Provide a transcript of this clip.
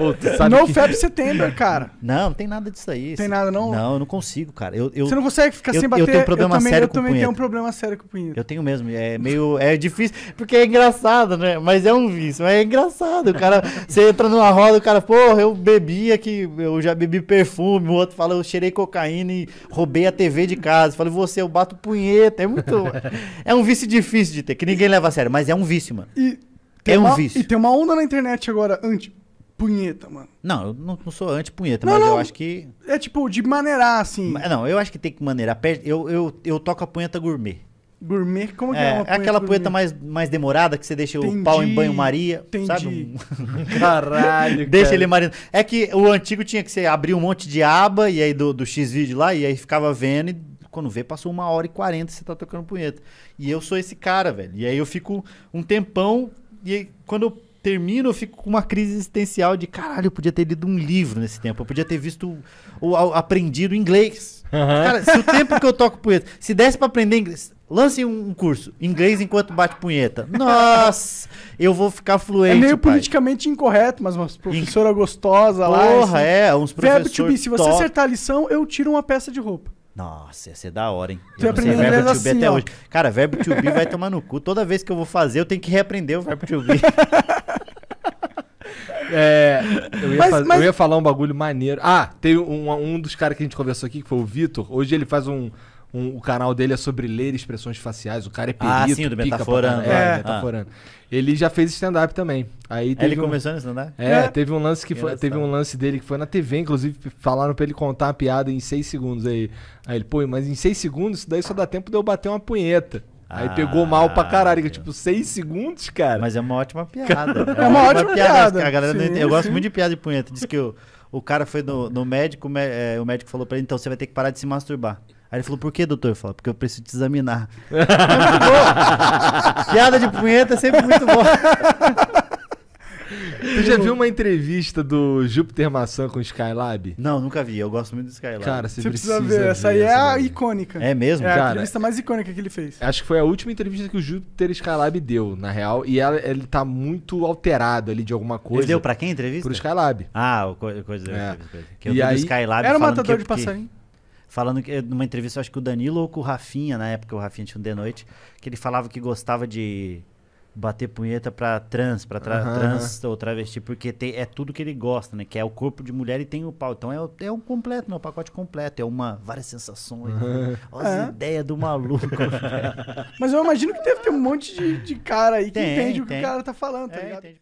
Ô, no que... Feb Setembro, cara. Não, não tem nada disso aí. Tem nada, não? Não, eu não consigo, cara. Eu, eu, Você não consegue ficar eu, sem bater? Eu tenho um problema eu também, sério eu com também punheta. tenho um problema sério com punheta. Eu tenho mesmo. É meio... É difícil, porque é engraçado, né? Mas é um vício. é engraçado. O cara... Você entra numa roda, o cara... Porra, eu bebia que... Eu já bebi perfume. O outro fala, eu cheirei cocaína e roubei a TV de casa. falei, você, eu bato punheta. É muito... É um vício difícil de ter, que ninguém leva a sério. Mas é um vício, mano. E... É tem é um uma, vício. E tem uma onda na internet agora, anti, punheta, mano. Não, eu não, não sou anti-punheta, mas não. eu acho que. É tipo, de maneirar, assim. Não, eu acho que tem que maneirar. Eu, eu, eu toco a punheta gourmet. Gourmet, como que é, É, uma é aquela punheta mais, mais demorada que você deixa o pau em banho-maria. Sabe? Caralho, Deixa ele marinando. É que o antigo tinha que ser abrir um monte de aba e aí do, do x video lá, e aí ficava vendo, e quando vê, passou uma hora e quarenta e você tá tocando punheta. E eu sou esse cara, velho. E aí eu fico um tempão, e aí quando eu termino, eu fico com uma crise existencial de caralho, eu podia ter lido um livro nesse tempo, eu podia ter visto ou, aprendido inglês. Uhum. Cara, se o tempo que eu toco punheta, se desse para aprender inglês, lance um curso, inglês enquanto bate punheta. Nossa, eu vou ficar fluente. É meio pai. politicamente incorreto, mas uma professora In... gostosa Porra, lá. Porra, assim. é, uns professores. Verbo tipo, to be, se você top. acertar a lição, eu tiro uma peça de roupa. Nossa, ia ser da hora, hein? Tu aprendeu verbo to assim, até ó. hoje. Cara, verbo to be vai tomar no cu. Toda vez que eu vou fazer, eu tenho que reaprender o verbo to be. É, eu, ia mas, mas... eu, ia falar um bagulho maneiro. Ah, tem um, um dos caras que a gente conversou aqui, que foi o Vitor. Hoje ele faz um, um, O canal dele é sobre ler expressões faciais. O cara é perito. Ah, sim, do Metaforando. Pra... É, é, Metaforando. Ah. Ele já fez stand-up também. Aí ele um... começou no stand-up? É, é, teve um lance que foi, teve um lance dele que foi na TV, inclusive falaram pra ele contar uma piada em seis segundos aí. Aí ele, pô, mas em seis segundos isso daí só dá tempo de eu bater uma punheta. Aí ah, pegou mal pra ah, caralho, que, tipo, seis segundos, cara. Mas é uma ótima piada. Né? é, uma é uma ótima, ótima piada. piada. Assim, a galera sim, eu sim. gosto muito de piada de punheta. Diz que o, o cara foi no, no médico, o, é, o médico falou pra ele, então você vai ter que parar de se masturbar. Aí ele falou, por que, doutor? Fala, porque eu preciso te examinar. é muito bom. piada de punheta é sempre muito boa. já viu uma entrevista do Júpiter Maçã com o Skylab? Não, nunca vi. Eu gosto muito do Skylab. Cara, você, você precisa, precisa ver. Essa aí é a icônica. É mesmo? É cara, a entrevista mais icônica que ele fez. Acho que foi a última entrevista que o Júpiter Skylab deu, na real. E ela, ele tá muito alterado ali de alguma coisa. Ele deu pra quem a entrevista? Pro Skylab. Ah, coisa. coisa, é. Que eu e vi aí, Skylab Era o matador que, de passarinho. Que falando que numa entrevista, acho que o Danilo ou com o Rafinha, na época o Rafinha tinha um de noite, que ele falava que gostava de bater punheta pra trans, pra tra uhum. trans ou travesti, porque tem, é tudo que ele gosta, né? Que é o corpo de mulher e tem o pau. Então é, o, é um completo, né? O pacote completo. É uma várias sensações. Uhum. Olha é. as ideias do maluco. Mas eu imagino que deve ter um monte de, de cara aí que tem, entende tem. o que o cara tá falando, tá é, ligado? Entende.